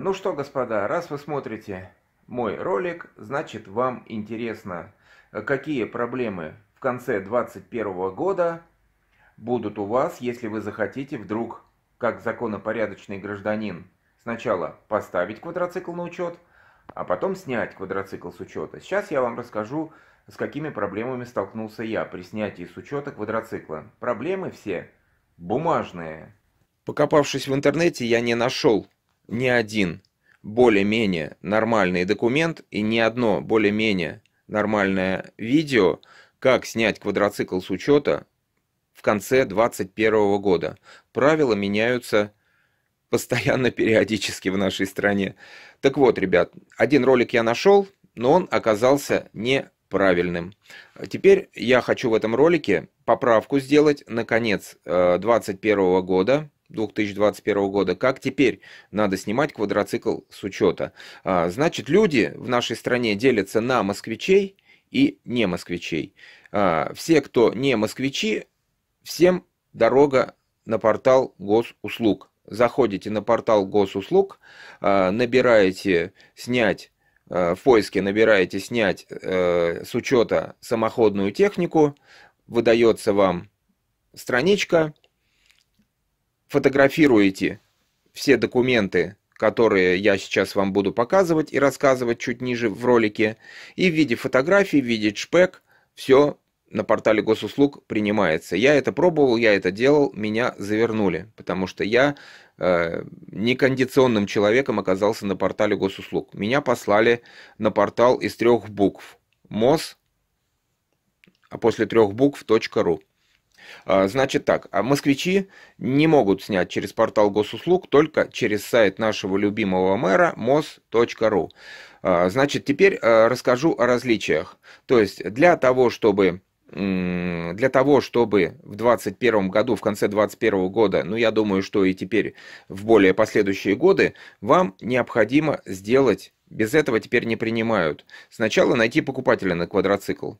Ну что, господа, раз вы смотрите мой ролик, значит вам интересно, какие проблемы в конце 2021 года будут у вас, если вы захотите вдруг, как законопорядочный гражданин, сначала поставить квадроцикл на учет, а потом снять квадроцикл с учета. Сейчас я вам расскажу, с какими проблемами столкнулся я при снятии с учета квадроцикла. Проблемы все бумажные. Покопавшись в интернете, я не нашел ни один более-менее нормальный документ и ни одно более-менее нормальное видео, как снять квадроцикл с учета в конце 2021 года. Правила меняются постоянно, периодически в нашей стране. Так вот, ребят, один ролик я нашел, но он оказался не правильным. Теперь я хочу в этом ролике поправку сделать на конец 2021 э, года, 2021 года, как теперь надо снимать квадроцикл с учета. А, значит, люди в нашей стране делятся на москвичей и не москвичей. А, все, кто не москвичи, всем дорога на портал госуслуг. Заходите на портал госуслуг, а, набираете «снять Э, в поиске набираете «снять э, с учета самоходную технику», выдается вам страничка, фотографируете все документы, которые я сейчас вам буду показывать и рассказывать чуть ниже в ролике, и в виде фотографий, в виде шпек все на портале госуслуг принимается. Я это пробовал, я это делал, меня завернули, потому что я э, некондиционным человеком оказался на портале госуслуг. Меня послали на портал из трех букв. МОС, а после трех букв .ру. А, значит так, а москвичи не могут снять через портал госуслуг, только через сайт нашего любимого мэра mos.ru. А, значит, теперь э, расскажу о различиях. То есть для того, чтобы для того, чтобы в 2021 году, в конце 2021 года, ну я думаю, что и теперь в более последующие годы, вам необходимо сделать, без этого теперь не принимают, сначала найти покупателя на квадроцикл,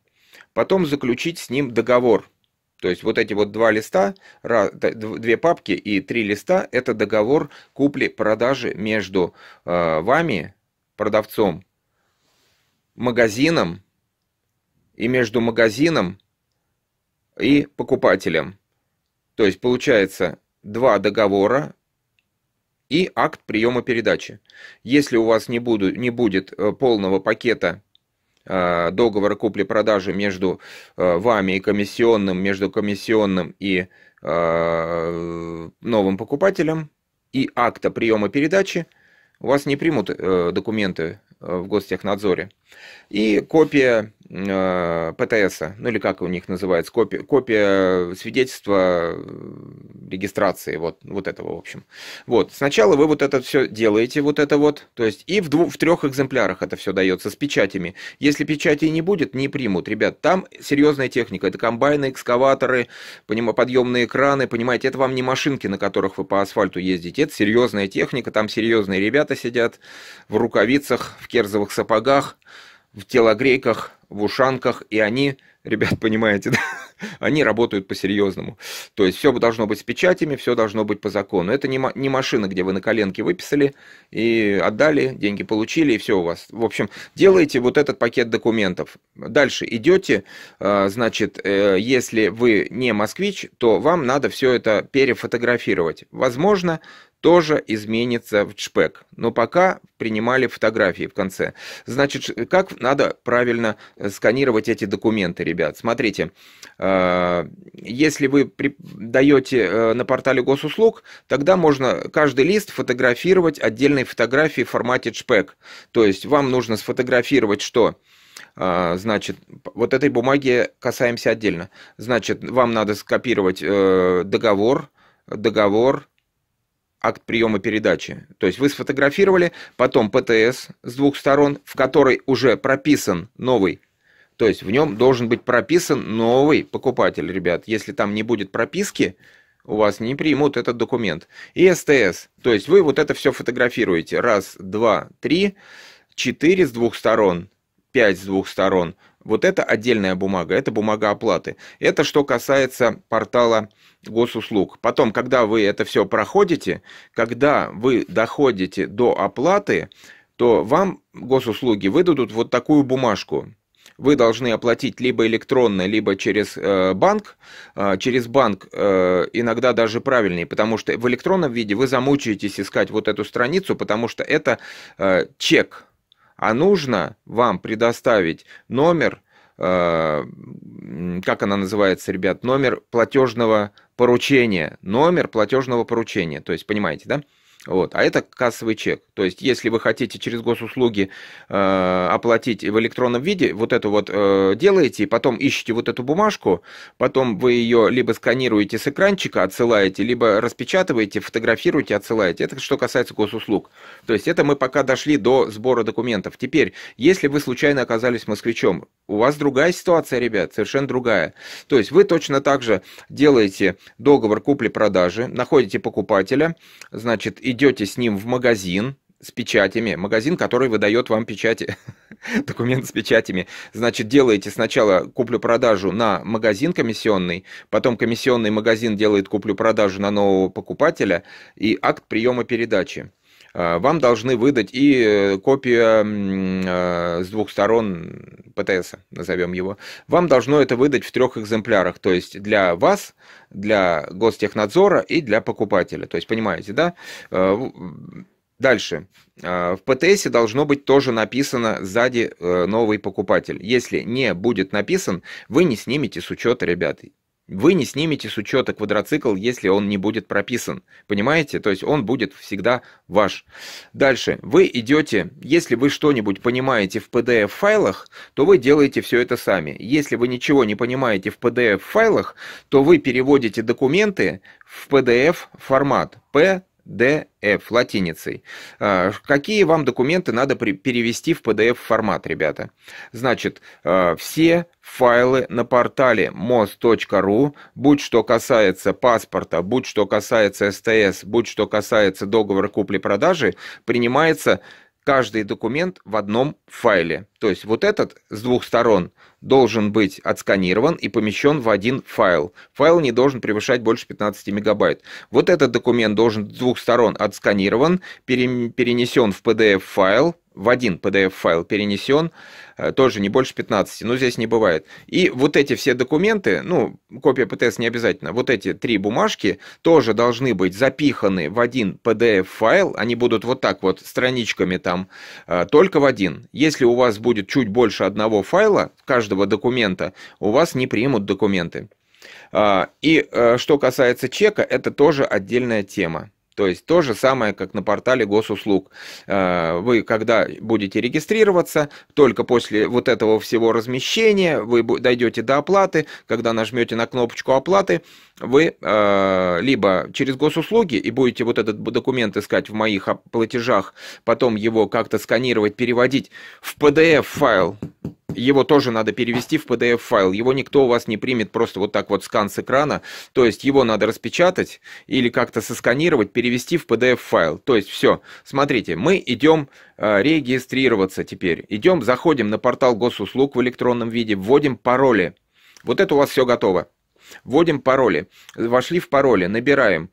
потом заключить с ним договор. То есть вот эти вот два листа, две папки и три листа, это договор купли-продажи между э, вами, продавцом, магазином и между магазином и покупателем. То есть получается два договора и акт приема передачи. Если у вас не, буду, не будет э, полного пакета э, договора купли-продажи между э, вами и комиссионным, между комиссионным и новым покупателем и акта приема передачи, у вас не примут документы в Гостехнадзоре. И копия э, ПТС, ну или как у них называется, копия, копия свидетельства э, регистрации, вот, вот этого, в общем. Вот, сначала вы вот это все делаете, вот это вот, то есть и в, двух, в трех экземплярах это все дается с печатями. Если печати не будет, не примут, ребят, там серьезная техника, это комбайны, экскаваторы, поним, подъемные краны, понимаете, это вам не машинки, на которых вы по асфальту ездите, это серьезная техника, там серьезные ребята сидят в рукавицах, в керзовых сапогах, в телогрейках, в ушанках, и они, ребят, понимаете, да? они работают по-серьезному. То есть все должно быть с печатями, все должно быть по закону. Это не, не машина, где вы на коленке выписали и отдали, деньги получили, и все у вас. В общем, делаете вот этот пакет документов. Дальше идете, а, значит, э, если вы не москвич, то вам надо все это перефотографировать. Возможно, тоже изменится в JPEG. Но пока принимали фотографии в конце. Значит, как надо правильно э, сканировать эти документы, ребят? Смотрите, э, если вы даете э, на портале госуслуг, тогда можно каждый лист фотографировать отдельной фотографией в формате JPEG. То есть вам нужно сфотографировать что? значит, вот этой бумаги касаемся отдельно. Значит, вам надо скопировать договор, договор, акт приема передачи. То есть вы сфотографировали, потом ПТС с двух сторон, в которой уже прописан новый то есть в нем должен быть прописан новый покупатель, ребят. Если там не будет прописки, у вас не примут этот документ. И СТС. То есть вы вот это все фотографируете. Раз, два, три, четыре с двух сторон, пять с двух сторон. Вот это отдельная бумага, это бумага оплаты. Это что касается портала госуслуг. Потом, когда вы это все проходите, когда вы доходите до оплаты, то вам госуслуги выдадут вот такую бумажку вы должны оплатить либо электронно, либо через э, банк. Э, через банк э, иногда даже правильнее, потому что в электронном виде вы замучаетесь искать вот эту страницу, потому что это э, чек а нужно вам предоставить номер, э, как она называется, ребят, номер платежного поручения, номер платежного поручения, то есть, понимаете, да? Вот. А это кассовый чек. То есть, если вы хотите через госуслуги э, оплатить в электронном виде, вот это вот э, делаете, потом ищете вот эту бумажку, потом вы ее либо сканируете с экранчика, отсылаете, либо распечатываете, фотографируете, отсылаете. Это что касается госуслуг. То есть, это мы пока дошли до сбора документов. Теперь, если вы случайно оказались москвичом, у вас другая ситуация, ребят, совершенно другая. То есть вы точно так же делаете договор купли-продажи, находите покупателя, значит, идете с ним в магазин, с печатями, магазин, который выдает вам печати, документ с печатями. Значит, делаете сначала куплю-продажу на магазин комиссионный, потом комиссионный магазин делает куплю-продажу на нового покупателя и акт приема передачи. Э, вам должны выдать и э, копия э, с двух сторон ПТС, назовем его. Вам должно это выдать в трех экземплярах, то есть для вас, для гостехнадзора и для покупателя. То есть, понимаете, да? Дальше. В ПТС должно быть тоже написано сзади новый покупатель. Если не будет написан, вы не снимете с учета, ребят. Вы не снимете с учета квадроцикл, если он не будет прописан. Понимаете? То есть он будет всегда ваш. Дальше. Вы идете, если вы что-нибудь понимаете в PDF-файлах, то вы делаете все это сами. Если вы ничего не понимаете в PDF-файлах, то вы переводите документы в PDF-формат. P PDF латиницей. А, какие вам документы надо перевести в PDF-формат, ребята? Значит, а, все файлы на портале mos.ru, будь что касается паспорта, будь что касается СТС, будь что касается договора купли-продажи, принимается каждый документ в одном файле. То есть вот этот с двух сторон должен быть отсканирован и помещен в один файл. Файл не должен превышать больше 15 мегабайт. Вот этот документ должен с двух сторон отсканирован, перенесен в PDF-файл, в один PDF-файл перенесен, э, тоже не больше 15, но здесь не бывает. И вот эти все документы, ну, копия ПТС не обязательно, вот эти три бумажки тоже должны быть запиханы в один PDF-файл, они будут вот так вот страничками там, э, только в один. Если у вас будет чуть больше одного файла, каждого документа, у вас не примут документы. А, и э, что касается чека, это тоже отдельная тема. То есть то же самое, как на портале госуслуг. Э, вы, когда будете регистрироваться, только после вот этого всего размещения вы дойдете до оплаты. Когда нажмете на кнопочку оплаты, вы э, либо через госуслуги и будете вот этот документ искать в моих платежах, потом его как-то сканировать, переводить в PDF-файл его тоже надо перевести в PDF-файл. Его никто у вас не примет просто вот так вот скан с экрана. То есть его надо распечатать или как-то сосканировать, перевести в PDF-файл. То есть все. Смотрите, мы идем э, регистрироваться теперь. Идем, заходим на портал госуслуг в электронном виде, вводим пароли. Вот это у вас все готово. Вводим пароли. Вошли в пароли, набираем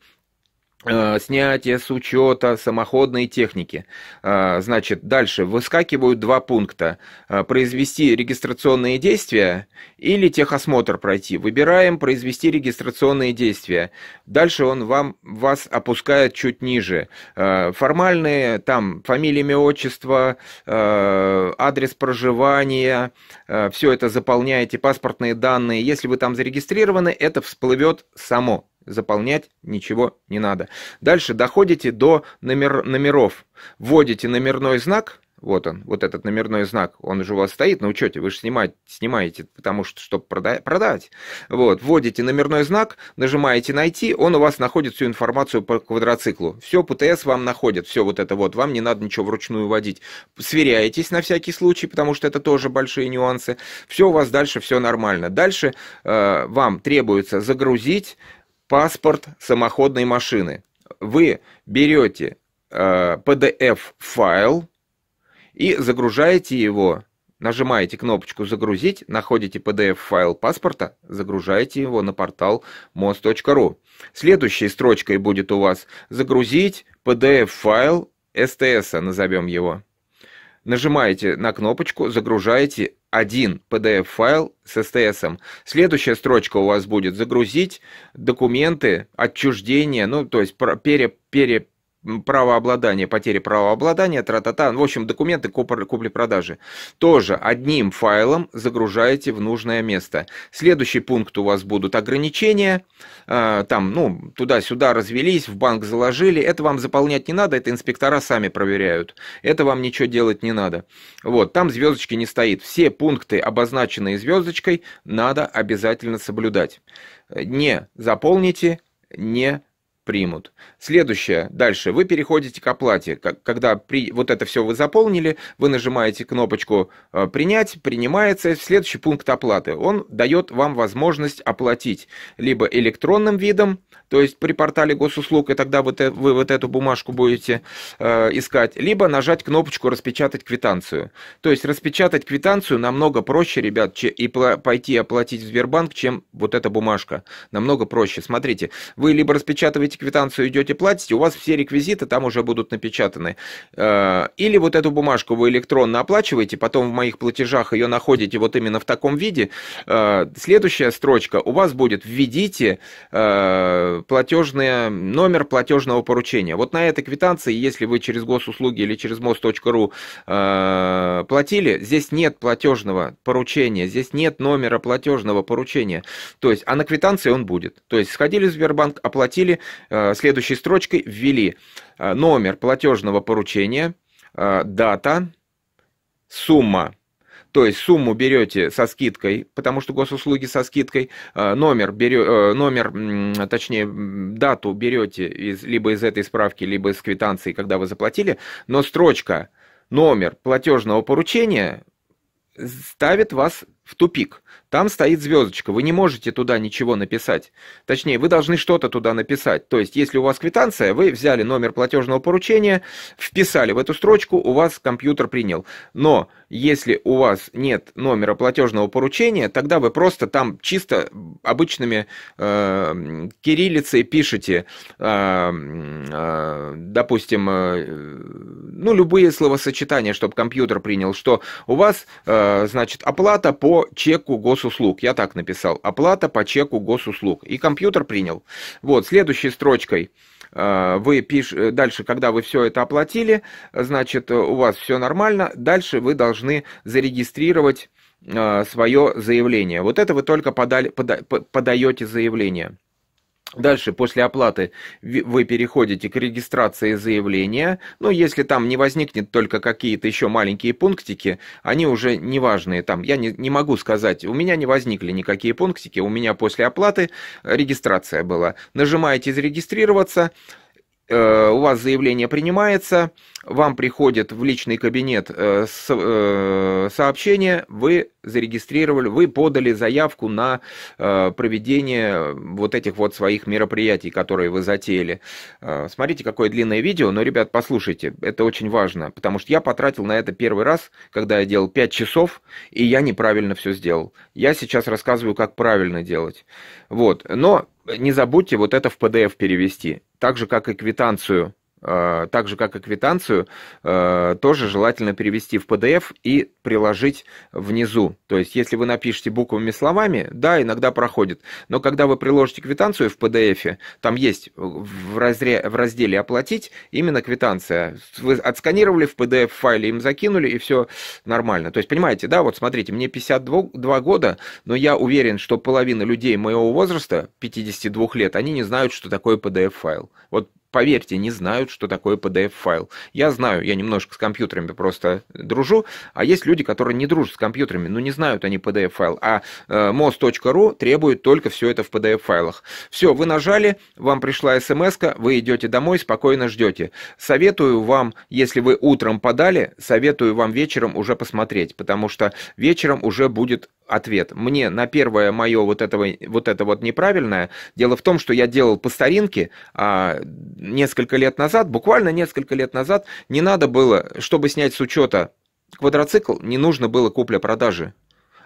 Э, снятие с учета самоходной техники. Э, значит, дальше выскакивают два пункта. Э, произвести регистрационные действия или техосмотр пройти. Выбираем произвести регистрационные действия. Дальше он вам, вас опускает чуть ниже. Формальные, там, фамилия, имя, отчество, адрес проживания, все это заполняете, паспортные данные. Если вы там зарегистрированы, это всплывет само заполнять ничего не надо. Дальше доходите до номер, номеров. Вводите номерной знак, вот он, вот этот номерной знак, он уже у вас стоит на учете, вы же снимать, снимаете, потому что, чтобы продать продать. Вот, вводите номерной знак, нажимаете «Найти», он у вас находит всю информацию по квадроциклу. Все, ПТС вам находит, все вот это вот, вам не надо ничего вручную вводить. Сверяетесь на всякий случай, потому что это тоже большие нюансы. Все у вас дальше, все нормально. Дальше э, вам требуется загрузить паспорт самоходной машины. Вы берете э, PDF-файл и загружаете его, нажимаете кнопочку «Загрузить», находите PDF-файл паспорта, загружаете его на портал mos.ru. Следующей строчкой будет у вас «Загрузить PDF-файл СТС», назовем его. Нажимаете на кнопочку, загружаете один PDF-файл с STS. Следующая строчка у вас будет загрузить документы, отчуждение, ну, то есть пере, пере, правообладания, потери правообладания, тра-та-та, в общем, документы купли-продажи. Тоже одним файлом загружаете в нужное место. Следующий пункт у вас будут ограничения, а, там, ну, туда-сюда развелись, в банк заложили, это вам заполнять не надо, это инспектора сами проверяют, это вам ничего делать не надо. Вот, там звездочки не стоит, все пункты, обозначенные звездочкой, надо обязательно соблюдать. Э, не заполните, не примут. Следующее, дальше, вы переходите к оплате. Когда при, вот это все вы заполнили, вы нажимаете кнопочку э, «Принять», «Принимается», следующий пункт оплаты. Он дает вам возможность оплатить либо электронным видом, то есть при портале госуслуг, и тогда вот э, вы вот эту бумажку будете э, искать, либо нажать кнопочку «Распечатать квитанцию». То есть распечатать квитанцию намного проще, ребят, че, и пойти оплатить в Сбербанк, чем вот эта бумажка. Намного проще. Смотрите, вы либо распечатываете квитанцию идете, платите, у вас все реквизиты там уже будут напечатаны. Э, или вот эту бумажку вы электронно оплачиваете, потом в моих платежах ее находите вот именно в таком виде. Э, следующая строчка у вас будет «Введите э, платежный номер платежного поручения». Вот на этой квитанции, если вы через госуслуги или через мост.ру платили, здесь нет платежного поручения, здесь нет номера платежного поручения. То есть, а на квитанции он будет. То есть, сходили в Сбербанк, оплатили, Э, следующей строчкой ввели э, номер платежного поручения, э, дата, сумма. То есть сумму берете со скидкой, потому что госуслуги со скидкой, номер, берё, номер точнее, дату берете из, либо из этой справки, либо из квитанции, когда вы заплатили, но строчка номер платежного поручения ставит вас в тупик. Там стоит звездочка, вы не можете туда ничего написать. Точнее, вы должны что-то туда написать. То есть, если у вас квитанция, вы взяли номер платежного поручения, вписали в эту строчку, у вас компьютер принял. Но если у вас нет номера платежного поручения, тогда вы просто там чисто обычными э, кириллицей пишете, э, э, допустим, э, ну, любые словосочетания, чтобы компьютер принял, что у вас, э, значит, оплата по чеку госуслуг. Я так написал. Оплата по чеку госуслуг. И компьютер принял. Вот, следующей строчкой э, вы пишете э, дальше, когда вы все это оплатили, значит, э, у вас все нормально, дальше вы должны зарегистрировать э, свое заявление. Вот это вы только подали, пода, подаете заявление. Дальше, после оплаты, вы переходите к регистрации заявления. Но ну, если там не возникнет только какие-то еще маленькие пунктики, они уже неважные. Там, я не, не могу сказать, у меня не возникли никакие пунктики, у меня после оплаты регистрация была. Нажимаете «Зарегистрироваться», Э, у вас заявление принимается, вам приходит в личный кабинет э, э, сообщение, вы зарегистрировали, вы подали заявку на проведение вот этих вот своих мероприятий, которые вы затеяли. Смотрите, какое длинное видео, но, ребят, послушайте, это очень важно, потому что я потратил на это первый раз, когда я делал 5 часов, и я неправильно все сделал. Я сейчас рассказываю, как правильно делать. Вот, но не забудьте вот это в PDF перевести так же как и квитанцию Э, так же как и квитанцию, э, тоже желательно перевести в PDF и приложить внизу. То есть, если вы напишете буквами словами, да, иногда проходит. Но когда вы приложите квитанцию в PDF, там есть в, разре, в разделе «Оплатить» именно квитанция. Вы отсканировали в PDF файле, им закинули, и все нормально. То есть, понимаете, да, вот смотрите, мне 52 года, но я уверен, что половина людей моего возраста, 52 лет, они не знают, что такое PDF-файл. Вот поверьте, не знают, что такое PDF-файл. Я знаю, я немножко с компьютерами просто дружу, а есть люди, которые не дружат с компьютерами, но не знают они PDF-файл, а э, mos.ru требует только все это в PDF-файлах. Все, вы нажали, вам пришла смс вы идете домой, спокойно ждете. Советую вам, если вы утром подали, советую вам вечером уже посмотреть, потому что вечером уже будет ответ. Мне на первое мое вот, этого, вот это вот неправильное, дело в том, что я делал по старинке, а несколько лет назад, буквально несколько лет назад, не надо было, чтобы снять с учета квадроцикл, не нужно было купля-продажи.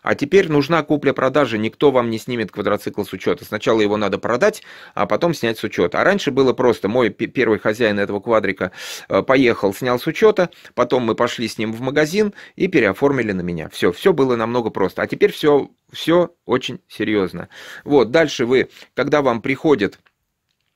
А теперь нужна купля-продажа, никто вам не снимет квадроцикл с учета. Сначала его надо продать, а потом снять с учета. А раньше было просто, мой первый хозяин этого квадрика э, поехал, снял с учета, потом мы пошли с ним в магазин и переоформили на меня. Все, все было намного просто. А теперь все, все очень серьезно. Вот, дальше вы, когда вам приходит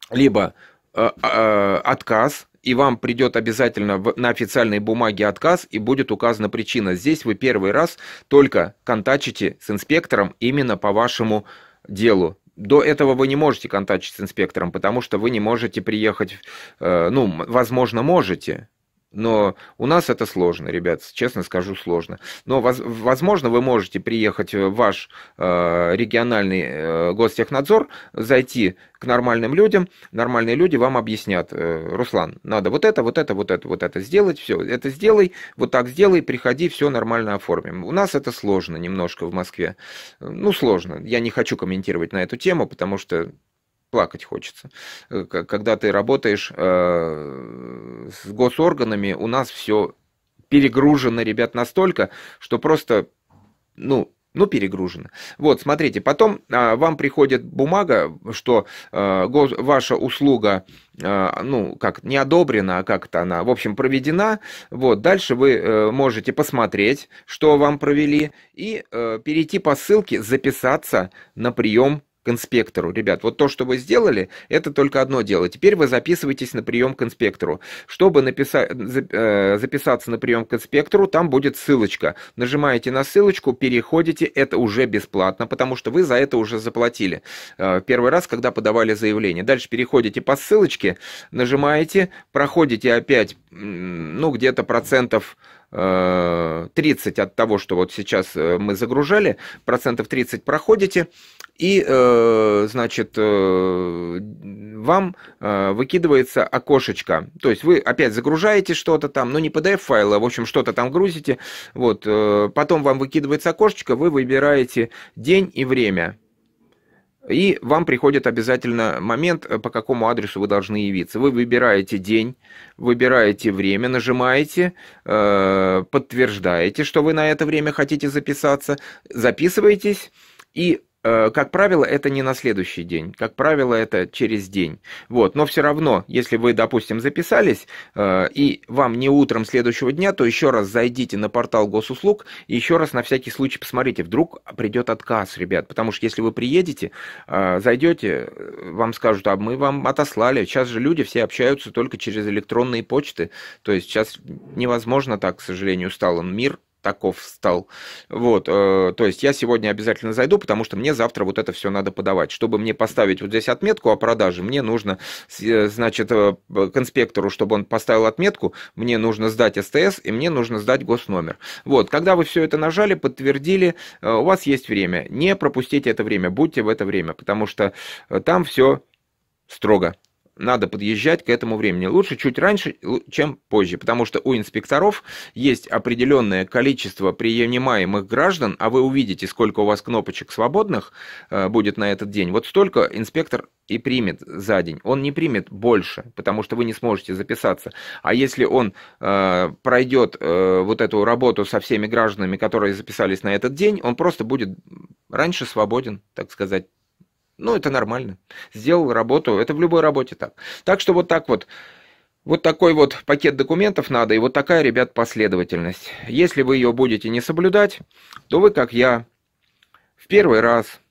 либо Э, а, э, отказ, и вам придет обязательно на официальной бумаге отказ, и будет указана причина. Здесь вы первый раз только контачите с инспектором именно по вашему делу. До этого вы не можете контачить с инспектором, потому что вы не можете приехать, э, ну, возможно, можете, но у нас это сложно, ребят, честно скажу, сложно. Но, возможно, вы можете приехать в ваш э, региональный э, гостехнадзор, зайти к нормальным людям, нормальные люди вам объяснят, э, Руслан, надо вот это, вот это, вот это, вот это сделать, все, это сделай, вот так сделай, приходи, все нормально оформим. У нас это сложно немножко в Москве. Ну, сложно. Я не хочу комментировать на эту тему, потому что плакать хочется. Э, когда ты работаешь э, с госорганами, у нас все перегружено, ребят, настолько, что просто, ну, ну, перегружено. Вот, смотрите, потом а, вам приходит бумага, что а, гос, ваша услуга, а, ну, как, не одобрена, а как-то она, в общем, проведена. Вот, дальше вы а, можете посмотреть, что вам провели, и а, перейти по ссылке, записаться на прием к инспектору. Ребят, вот то, что вы сделали, это только одно дело. Теперь вы записываетесь на прием к инспектору. Чтобы написать, э, записаться на прием к инспектору, там будет ссылочка. Нажимаете на ссылочку, переходите, это уже бесплатно, потому что вы за это уже заплатили. Э, первый раз, когда подавали заявление. Дальше переходите по ссылочке, нажимаете, проходите опять, ну, где-то процентов 30 от того, что вот сейчас э, мы загружали, процентов 30 проходите, и, э, значит, э, вам выкидывается окошечко. То есть вы опять загружаете что-то там, ну не PDF-файл, а в общем что-то там грузите. Вот, потом вам выкидывается окошечко, вы выбираете день и время. И вам приходит обязательно момент, э, по какому адресу вы должны явиться. Вы выбираете день, выбираете время, нажимаете, э, подтверждаете, что вы на это время хотите записаться, записываетесь и Э, как правило, это не на следующий день, как правило, это через день. Вот. Но все равно, если вы, допустим, записались, э, и вам не утром следующего дня, то еще раз зайдите на портал госуслуг и еще раз на всякий случай посмотрите, вдруг придет отказ, ребят. Потому что если вы приедете, э, зайдете, вам скажут, а мы вам отослали. Сейчас же люди все общаются только через электронные почты. То есть сейчас невозможно так, к сожалению, стал мир таков стал. Вот, э, то есть я сегодня обязательно зайду, потому что мне завтра вот это все надо подавать. Чтобы мне поставить вот здесь отметку о продаже, мне нужно, э, значит, э, конспектору, чтобы он поставил отметку, мне нужно сдать СТС и мне нужно сдать госномер. Вот, когда вы все это нажали, подтвердили, у вас есть время. Не пропустите это время, будьте в это время, потому что там все строго надо подъезжать к этому времени. Лучше чуть раньше, чем позже, потому что у инспекторов есть определенное количество принимаемых граждан, а вы увидите, сколько у вас кнопочек свободных э, будет на этот день. Вот столько инспектор и примет за день. Он не примет больше, потому что вы не сможете записаться. А если он э, пройдет э, вот эту работу со всеми гражданами, которые записались на этот день, он просто будет раньше свободен, так сказать. Ну, это нормально. Сделал работу, это в любой работе так. Так что вот так вот. Вот такой вот пакет документов надо, и вот такая, ребят, последовательность. Если вы ее будете не соблюдать, то вы, как я, в первый раз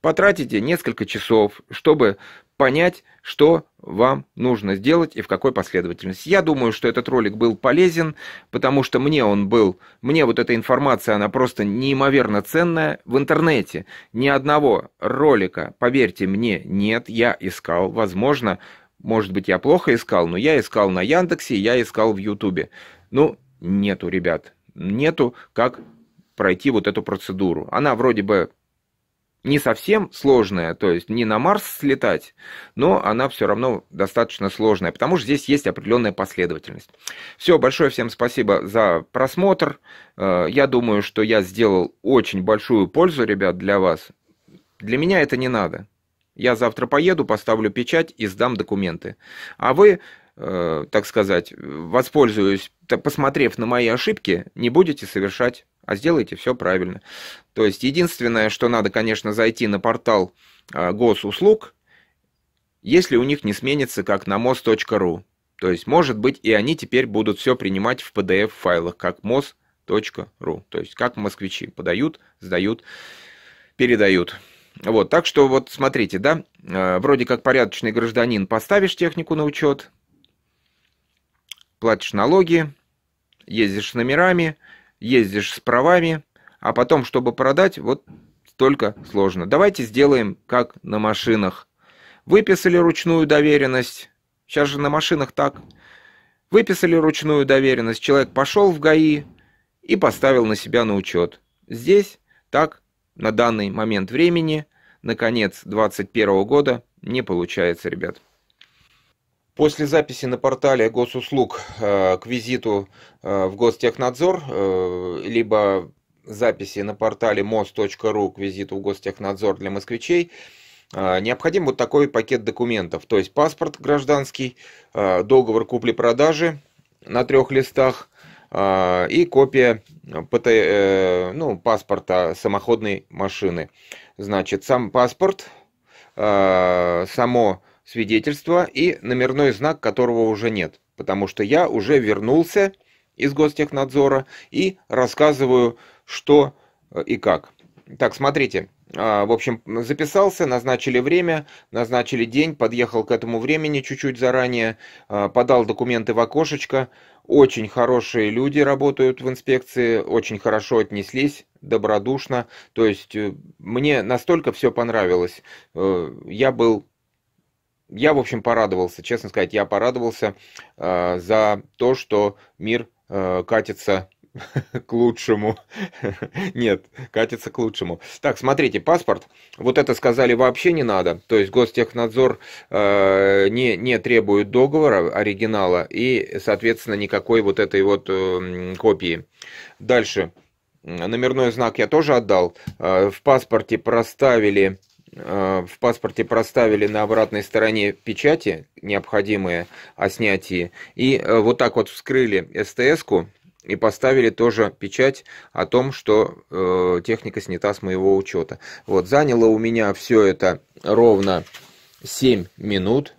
потратите несколько часов, чтобы понять, что вам нужно сделать и в какой последовательности. Я думаю, что этот ролик был полезен, потому что мне он был, мне вот эта информация, она просто неимоверно ценная. В интернете ни одного ролика, поверьте мне, нет, я искал, возможно, может быть, я плохо искал, но я искал на Яндексе, я искал в Ютубе. Ну, нету, ребят, нету, как пройти вот эту процедуру. Она вроде бы не совсем сложная, то есть не на Марс слетать, но она все равно достаточно сложная, потому что здесь есть определенная последовательность. Все, большое всем спасибо за просмотр. Э, я думаю, что я сделал очень большую пользу, ребят, для вас. Для меня это не надо. Я завтра поеду, поставлю печать и сдам документы. А вы, э, так сказать, воспользуюсь, посмотрев на мои ошибки, не будете совершать а сделайте все правильно. То есть единственное, что надо, конечно, зайти на портал а, госуслуг, если у них не сменится как на mos.ru. То есть, может быть, и они теперь будут все принимать в PDF-файлах, как mos.ru. То есть, как москвичи подают, сдают, передают. Вот, так что вот смотрите, да, а, вроде как порядочный гражданин поставишь технику на учет, платишь налоги, ездишь с номерами, ездишь с правами, а потом, чтобы продать, вот только сложно. Давайте сделаем как на машинах. Выписали ручную доверенность. Сейчас же на машинах так. Выписали ручную доверенность. Человек пошел в ГАИ и поставил на себя на учет. Здесь так на данный момент времени, на конец 2021 года, не получается, ребят. После записи на портале госуслуг э, к визиту э, в Гостехнадзор, э, либо записи на портале mos.ru к визиту в Гостехнадзор для москвичей, необходим вот такой пакет документов, то есть паспорт гражданский, договор купли-продажи на трех листах и копия ну, паспорта самоходной машины. Значит, сам паспорт, само свидетельство и номерной знак, которого уже нет, потому что я уже вернулся из Гостехнадзора и рассказываю, что э, и как. Так, смотрите, а, в общем, записался, назначили время, назначили день, подъехал к этому времени чуть-чуть заранее, а, подал документы в окошечко. Очень хорошие люди работают в инспекции, очень хорошо отнеслись, добродушно. То есть э, мне настолько все понравилось. Э, я был я, в общем, порадовался, честно сказать, я порадовался э, за то, что мир э, катится к лучшему. Нет, катится к лучшему. Так, смотрите, паспорт. Вот это сказали вообще не надо. То есть Гостехнадзор э, не, не требует договора оригинала и, соответственно, никакой вот этой вот э, копии. Дальше. Номерной знак я тоже отдал. Э, в паспорте проставили Э, в паспорте проставили на обратной стороне печати, необходимые о снятии, и э, вот так вот вскрыли СТС-ку и поставили тоже печать о том, что э, техника снята с моего учета. Вот, заняло у меня все это ровно 7 минут.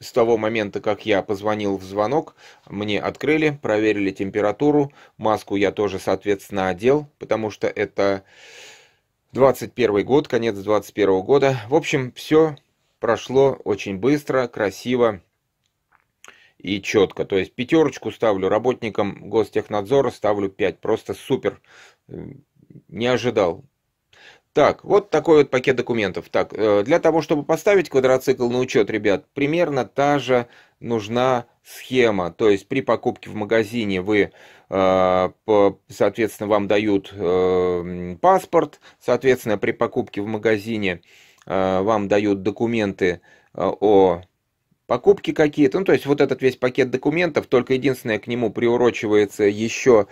С того момента, как я позвонил в звонок, мне открыли, проверили температуру, маску я тоже, соответственно, одел, потому что это... 21 год, конец 21 года. В общем, все прошло очень быстро, красиво и четко. То есть пятерочку ставлю работникам гостехнадзора, ставлю 5. Просто супер. Не ожидал. Так, вот такой вот пакет документов. Так, э, для того, чтобы поставить квадроцикл на учет, ребят, примерно та же нужна схема. То есть при покупке в магазине вы, э, соответственно, вам дают э, паспорт, соответственно, при покупке в магазине э, вам дают документы о покупки какие-то. Ну, то есть вот этот весь пакет документов, только единственное, к нему приурочивается еще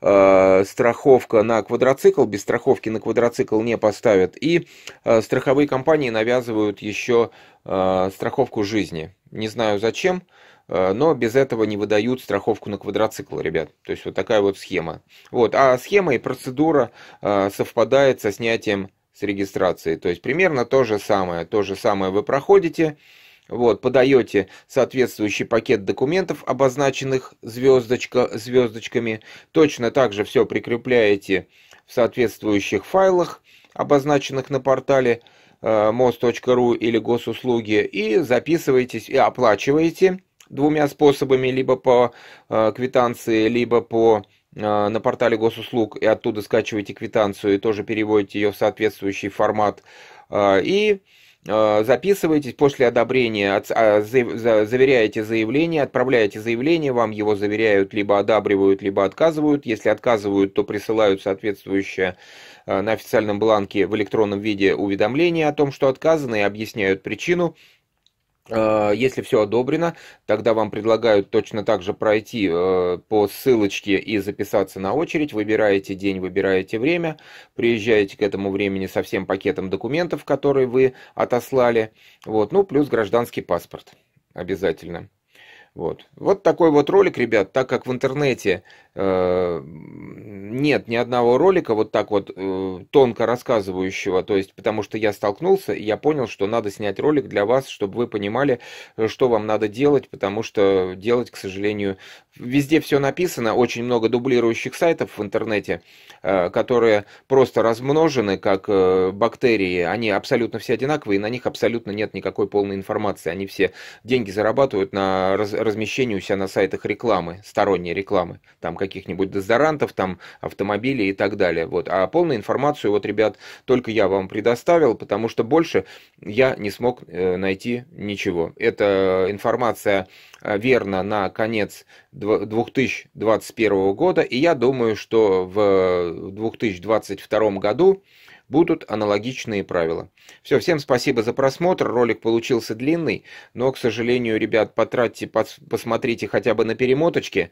э, страховка на квадроцикл. Без страховки на квадроцикл не поставят. И э, страховые компании навязывают еще э, страховку жизни. Не знаю зачем, э, но без этого не выдают страховку на квадроцикл, ребят. То есть вот такая вот схема. Вот. А схема и процедура э, совпадает со снятием с регистрации. То есть примерно то же самое. То же самое вы проходите. Вот, подаете соответствующий пакет документов, обозначенных звездочка, звездочками. Точно так же все прикрепляете в соответствующих файлах, обозначенных на портале э, мост.ру или госуслуги, и записываетесь и оплачиваете двумя способами, либо по э, квитанции, либо по э, на портале госуслуг и оттуда скачиваете квитанцию и тоже переводите ее в соответствующий формат. И Э, записываетесь после одобрения, а, заверяете заявление, отправляете заявление, вам его заверяют, либо одабривают, либо отказывают. Если отказывают, то присылают соответствующее э, на официальном бланке в электронном виде уведомление о том, что отказано, и объясняют причину. Э, если все одобрено, тогда вам предлагают точно так же пройти э, по ссылочке и записаться на очередь. Выбираете день, выбираете время, приезжаете к этому времени со всем пакетом документов, которые вы отослали. Вот. Ну, плюс гражданский паспорт обязательно. Вот. вот такой вот ролик, ребят, так как в интернете э, нет ни одного ролика вот так вот э, тонко рассказывающего, то есть потому что я столкнулся и я понял, что надо снять ролик для вас, чтобы вы понимали, э, что вам надо делать, потому что делать, к сожалению, везде все написано, очень много дублирующих сайтов в интернете, э, которые просто размножены как э, бактерии, они абсолютно все одинаковые, и на них абсолютно нет никакой полной информации, они все деньги зарабатывают на раз размещение у себя на сайтах рекламы, сторонней рекламы, там каких-нибудь дезодорантов, там автомобилей и так далее. Вот. А полную информацию, вот, ребят, только я вам предоставил, потому что больше я не смог э, найти ничего. Эта информация э, верна на конец 2021 года, и я думаю, что в 2022 э, году будут аналогичные правила. Все, всем спасибо за просмотр, ролик получился длинный, но, к сожалению, ребят, потратьте, посмотрите хотя бы на перемоточке,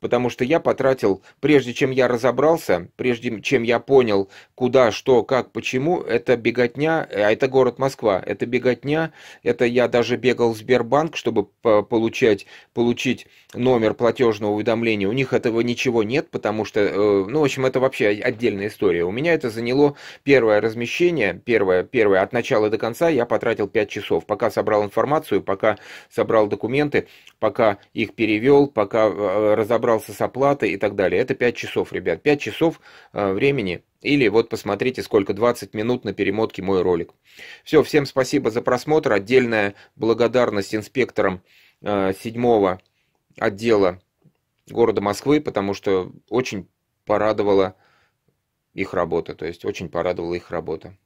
потому что я потратил, прежде чем я разобрался, прежде чем я понял, куда, что, как, почему, это беготня, а это город Москва, это беготня, это я даже бегал в Сбербанк, чтобы э, получать, получить номер платежного уведомления. У них этого ничего нет, потому что, э, ну, в общем, это вообще отдельная история. У меня это заняло первое размещение, первое, первое от начала до конца я потратил 5 часов, пока собрал информацию, пока собрал документы, пока их перевел, пока э, разобрался с оплатой и так далее. Это 5 часов, ребят, 5 часов э, времени или вот посмотрите, сколько 20 минут на перемотке мой ролик. Все, всем спасибо за просмотр. Отдельная благодарность инспекторам 7 отдела города Москвы, потому что очень порадовала их работа, то есть очень порадовала их работа.